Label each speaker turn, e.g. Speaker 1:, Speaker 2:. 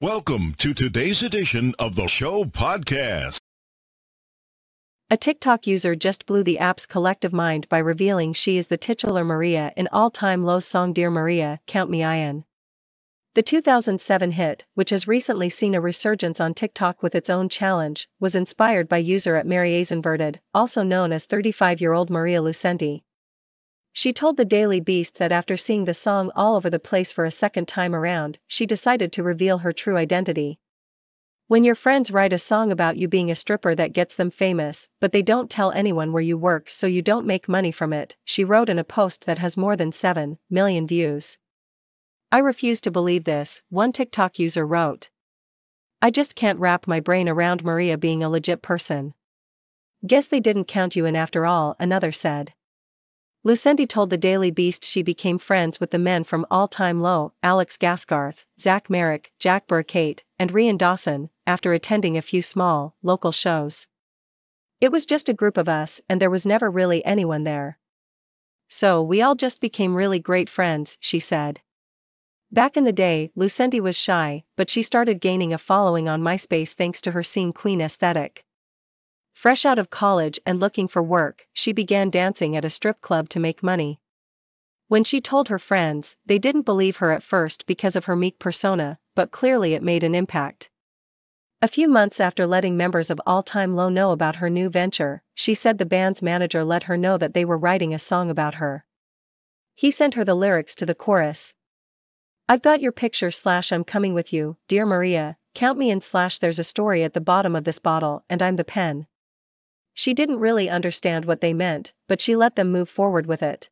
Speaker 1: Welcome to today's edition of the show podcast. A TikTok user just blew the app's collective mind by revealing she is the titular Maria in all time low song Dear Maria, Count Me In. The 2007 hit, which has recently seen a resurgence on TikTok with its own challenge, was inspired by user at Mary Inverted, also known as 35 year old Maria Lucenti, she told the Daily Beast that after seeing the song all over the place for a second time around, she decided to reveal her true identity. When your friends write a song about you being a stripper that gets them famous, but they don't tell anyone where you work so you don't make money from it, she wrote in a post that has more than 7 million views. I refuse to believe this, one TikTok user wrote. I just can't wrap my brain around Maria being a legit person. Guess they didn't count you in after all, another said. Lucendi told the Daily Beast she became friends with the men from All Time Low, Alex Gaskarth, Zach Merrick, Jack Burkate, and Rian Dawson, after attending a few small, local shows. It was just a group of us and there was never really anyone there. So we all just became really great friends, she said. Back in the day, Lucendi was shy, but she started gaining a following on MySpace thanks to her scene queen aesthetic. Fresh out of college and looking for work, she began dancing at a strip club to make money. When she told her friends, they didn't believe her at first because of her meek persona, but clearly it made an impact. A few months after letting members of All Time Low know about her new venture, she said the band's manager let her know that they were writing a song about her. He sent her the lyrics to the chorus. I've got your picture slash I'm coming with you, dear Maria, count me in slash there's a story at the bottom of this bottle and I'm the pen, she didn't really understand what they meant, but she let them move forward with it.